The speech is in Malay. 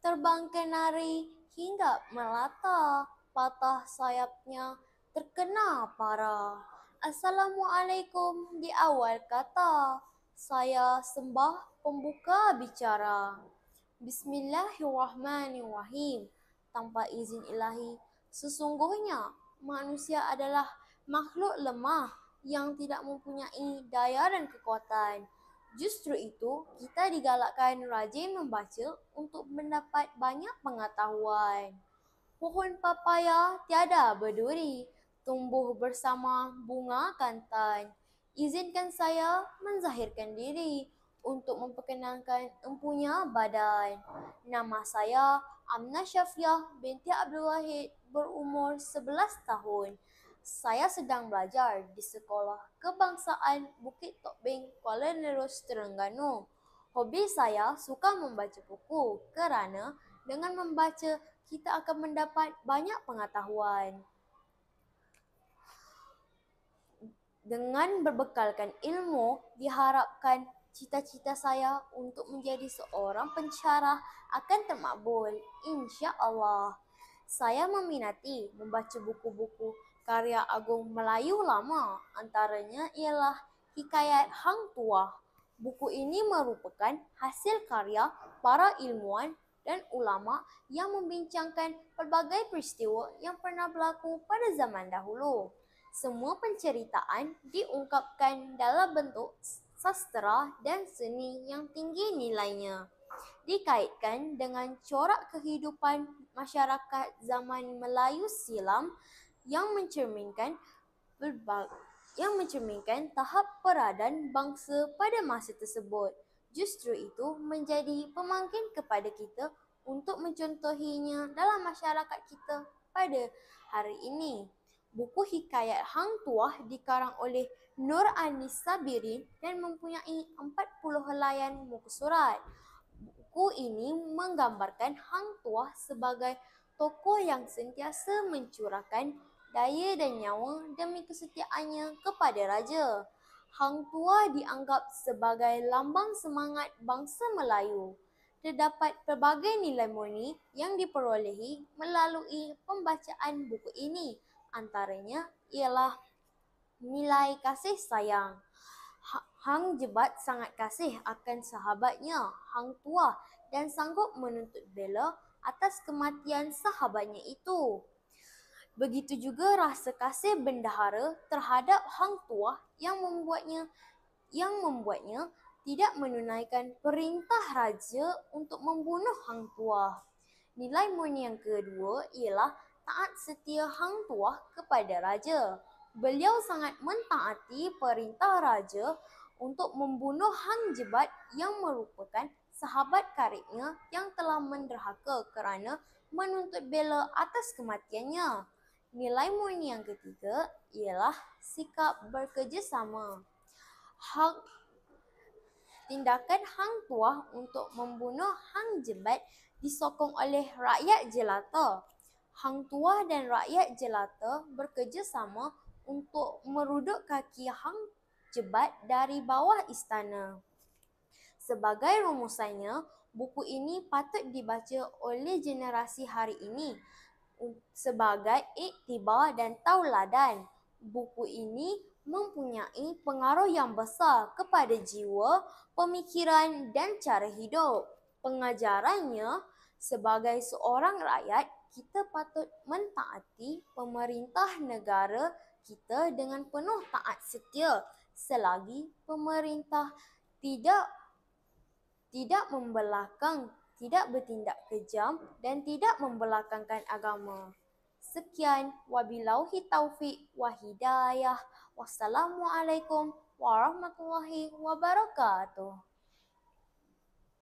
terbang kenari hingga melata patah sayapnya terkena parah. Assalamualaikum di awal kata saya sembah pembuka bicara. Bismillahirrahmanirrahim. Tanpa izin ilahi, sesungguhnya manusia adalah makhluk lemah yang tidak mempunyai daya dan kekuatan. Justru itu, kita digalakkan rajin membaca untuk mendapat banyak pengetahuan. Pohon papaya tiada berduri, tumbuh bersama bunga kantan. Izinkan saya menzahirkan diri untuk memperkenalkan empunya badan. Nama saya Amna Syafiah binti Abdul Wahid berumur 11 tahun saya sedang belajar di Sekolah Kebangsaan Bukit Tok Beng, Kuala Nerus, Terengganu. Hobi saya suka membaca buku kerana dengan membaca kita akan mendapat banyak pengetahuan. Dengan berbekalkan ilmu, diharapkan cita-cita saya untuk menjadi seorang pencerah akan termakbul insya-Allah. Saya meminati membaca buku-buku karya agung Melayu lama antaranya ialah Hikayat Hang Tuah. Buku ini merupakan hasil karya para ilmuwan dan ulama yang membincangkan pelbagai peristiwa yang pernah berlaku pada zaman dahulu. Semua penceritaan diungkapkan dalam bentuk sastra dan seni yang tinggi nilainya. Dikaitkan dengan corak kehidupan masyarakat zaman Melayu silam yang mencerminkan yang mencerminkan tahap peradaban bangsa pada masa tersebut. Justru itu menjadi pemangkin kepada kita untuk mencontohinya dalam masyarakat kita pada hari ini. Buku Hikayat Hang Tuah dikarang oleh Nur Anis Sabiri dan mempunyai 40 helaian muka surat. Buku ini menggambarkan Hang Tuah sebagai tokoh yang sentiasa mencurahkan daya dan nyawa demi kesetiaannya kepada raja. Hang Tua dianggap sebagai lambang semangat bangsa Melayu. Terdapat pelbagai nilai murni yang diperolehi melalui pembacaan buku ini. Antaranya ialah nilai kasih sayang. Ha, hang jebat sangat kasih akan sahabatnya, Hang Tua dan sanggup menuntut bela atas kematian sahabatnya itu. Begitu juga rasa kasih bendahara terhadap hang tuah yang membuatnya yang membuatnya tidak menunaikan perintah raja untuk membunuh hang tuah. Nilai murni yang kedua ialah taat setia hang tuah kepada raja. Beliau sangat mentaati perintah raja untuk membunuh hang jebat yang merupakan sahabat karibnya yang telah menderhaka kerana menuntut bela atas kematiannya. Nilai murni yang ketiga ialah sikap berkerjasama. Hang tindakan hang tuah untuk membunuh hang jebat disokong oleh rakyat jelata. Hang tuah dan rakyat jelata bekerjasama untuk meruduk kaki hang jebat dari bawah istana. Sebagai rumusannya, buku ini patut dibaca oleh generasi hari ini sebagai iktibar dan tauladan. Buku ini mempunyai pengaruh yang besar kepada jiwa, pemikiran dan cara hidup. Pengajarannya sebagai seorang rakyat kita patut mentaati pemerintah negara kita dengan penuh taat setia selagi pemerintah tidak tidak membelakang tidak bertindak kejam dan tidak membelakangkan agama. Sekian, wabilauhi taufiq wa hidayah. Wassalamualaikum warahmatullahi wabarakatuh.